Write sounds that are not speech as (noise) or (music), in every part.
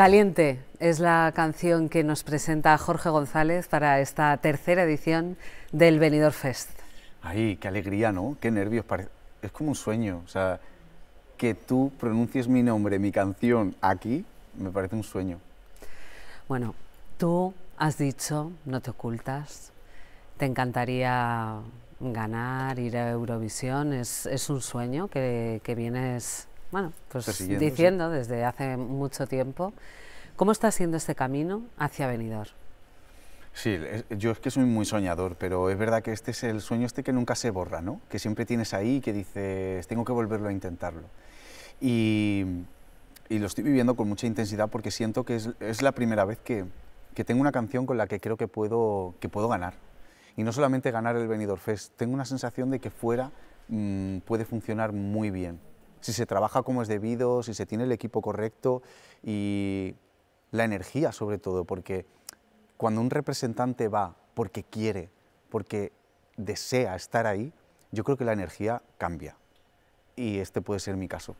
Caliente es la canción que nos presenta Jorge González para esta tercera edición del Benidorm Fest. Ay, qué alegría, ¿no? Qué nervios. Es como un sueño. O sea, que tú pronuncies mi nombre, mi canción aquí, me parece un sueño. Bueno, tú has dicho, no te ocultas, te encantaría ganar, ir a Eurovisión, es, un sueño que vienes bueno, pues, pues diciendo desde hace mucho tiempo. ¿Cómo está siendo este camino hacia Benidorm? Sí, yo es que soy muy soñador, pero es verdad que este es el sueño este que nunca se borra, ¿no? Que siempre tienes ahí y que dices, tengo que volverlo a intentarlo. Y, lo estoy viviendo con mucha intensidad porque siento que es, la primera vez que, tengo una canción con la que creo que puedo, que puedo ganar. Y no solamente ganar el Benidorm Fest, tengo una sensación de que fuera mm, puede funcionar muy bien si se trabaja como es debido, si se tiene el equipo correcto y la energía sobre todo, porque cuando un representante va porque quiere, porque desea estar ahí, yo creo que la energía cambia. Y este puede ser mi caso.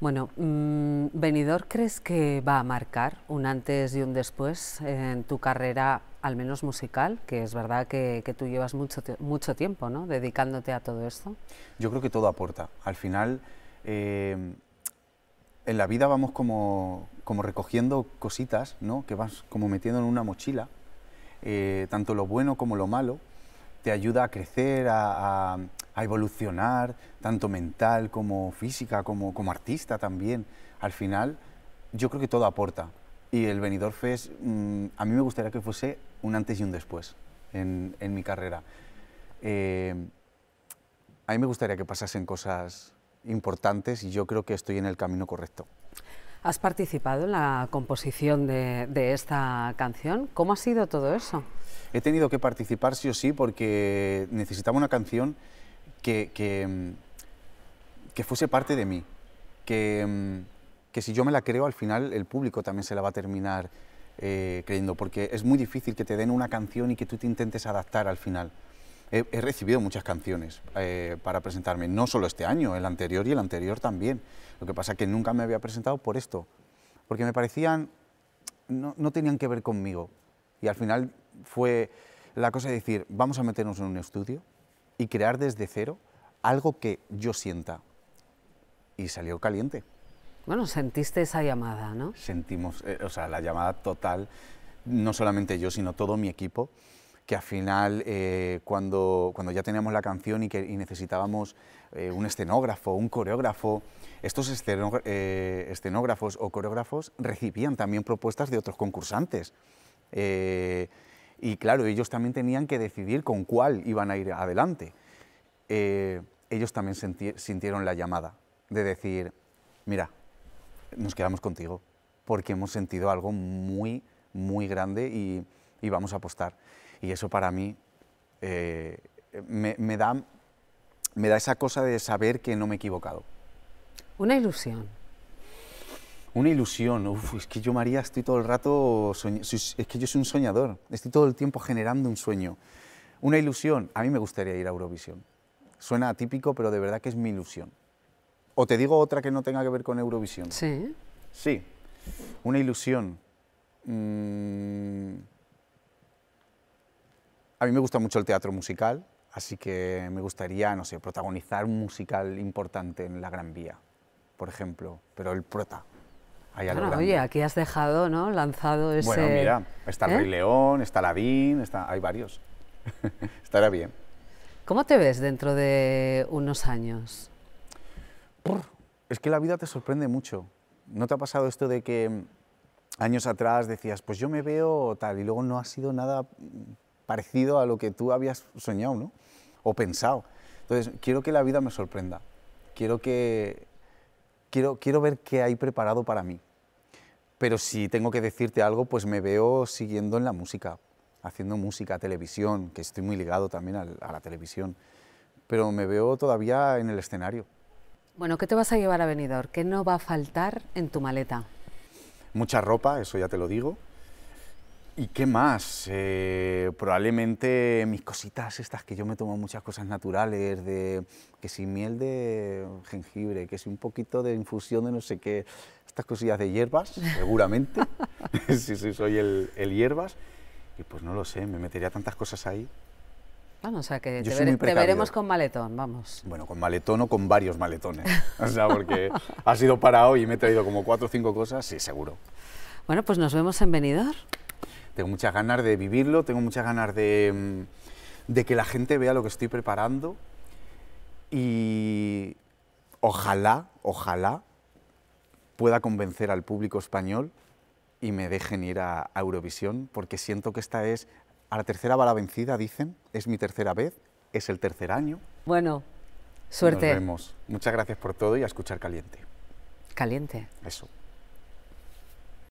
Bueno, ¿Venidor mm, crees que va a marcar un antes y un después en tu carrera, al menos musical? Que es verdad que, tú llevas mucho, mucho tiempo dedicándote a todo esto. Yo creo que todo aporta. Al final, eh, en la vida vamos como, recogiendo cositas, ¿no? que vas como metiendo en una mochila, eh, tanto lo bueno como lo malo, te ayuda a crecer, a a evolucionar, tanto mental como física, como, como artista también. Al final, yo creo que todo aporta. Y el Benidorm Fest, mm, a mí me gustaría que fuese un antes y un después en, en mi carrera. Eh, a mí me gustaría que pasasen cosas importantes y yo creo que estoy en el camino correcto. Has participado en la composición de, de, esta canción. ¿Cómo ha sido todo eso? He tenido que participar sí o sí porque necesitaba una canción Mm, que, fuese parte de mí, mm, que, si yo me la creo, al final el público también se la va a terminar eh, creyendo, porque es muy difícil que te den una canción y que tú te intentes adaptar al final. He, recibido muchas canciones eh, para presentarme, no solo este año, el anterior y el anterior también. Lo que pasa es que nunca me había presentado por esto, porque me parecían, no, no tenían que ver conmigo. Y al final fue la cosa de decir, vamos a meternos en un estudio, y crear desde cero algo que yo sienta. Y salió caliente. Bueno, sentiste esa llamada, ¿no? Sentimos, eh, o sea, la llamada total, no solamente yo, sino todo mi equipo, que al final, eh, cuando, cuando ya teníamos la canción y, que, necesitábamos eh, un escenógrafo, un coreógrafo, estos escenógrafos o coreógrafos recibían también propuestas de otros concursantes y claro, ellos también tenían que decidir con cuál iban a ir adelante. Eh, ellos también sintieron la llamada de decir, mira, nos quedamos contigo, porque hemos sentido algo muy, muy grande y, vamos a apostar. Y eso para mí eh, me, da, me da esa cosa de saber que no me he equivocado. Una ilusión una ilusión. Uf, es que yo, María, estoy todo el rato, es que yo soy un soñador, estoy todo el tiempo generando un sueño. Una ilusión, a mí me gustaría ir a Eurovisión. Suena atípico, pero de verdad que es mi ilusión. O te digo otra que no tenga que ver con Eurovisión. Sí. Sí, una ilusión. Mm. A mí me gusta mucho el teatro musical, así que me gustaría, no sé, protagonizar un musical importante en la Gran Vía, por ejemplo, pero el prota. Bueno, oye, aquí has dejado, ¿no? Lanzado ese... Bueno, mira, está el ¿Eh? Rey León, está Lavín, está... hay varios. (laughs) Estará bien. ¿Cómo te ves dentro de unos años? Es que la vida te sorprende mucho. ¿No te ha pasado esto de que años atrás decías, pues yo me veo tal, y luego no ha sido nada parecido a lo que tú habías soñado, ¿no? O pensado. Entonces, quiero que la vida me sorprenda. Quiero que quiero, ver qué hay preparado para mí. Pero si tengo que decirte algo, pues me veo siguiendo en la música, haciendo música, televisión, que estoy muy ligado también a, la televisión, pero me veo todavía en el escenario. Bueno, ¿qué te vas a llevar a Benidorm? ¿Qué no va a faltar en tu maleta? Mucha ropa, eso ya te lo digo, ¿Y qué más? Eh, probablemente mis cositas estas que yo me tomo muchas cosas naturales, de que si miel de jengibre, que si un poquito de infusión de no sé qué, estas cosillas de hierbas, (laughs) seguramente, si, (laughs) (laughs) soy el, el, hierbas, y pues no lo sé, me metería tantas cosas ahí. Vamos, o sea que te, veremos con maletón, vamos. Bueno, con maletón o con varios maletones, o sea, porque ha sido para hoy y me he traído como cuatro o cinco cosas, sí, seguro. Bueno, pues nos vemos en Benidorm tengo muchas ganas de vivirlo, tengo muchas ganas mm, de, que la gente vea lo que estoy preparando y ojalá, ojalá pueda convencer al público español y me dejen ir a, Eurovisión, porque siento que esta es a la tercera bala vencida, dicen, es mi tercera vez, es el tercer año. Bueno, suerte. Nos vemos. Muchas gracias por todo y a escuchar caliente. Caliente. Eso.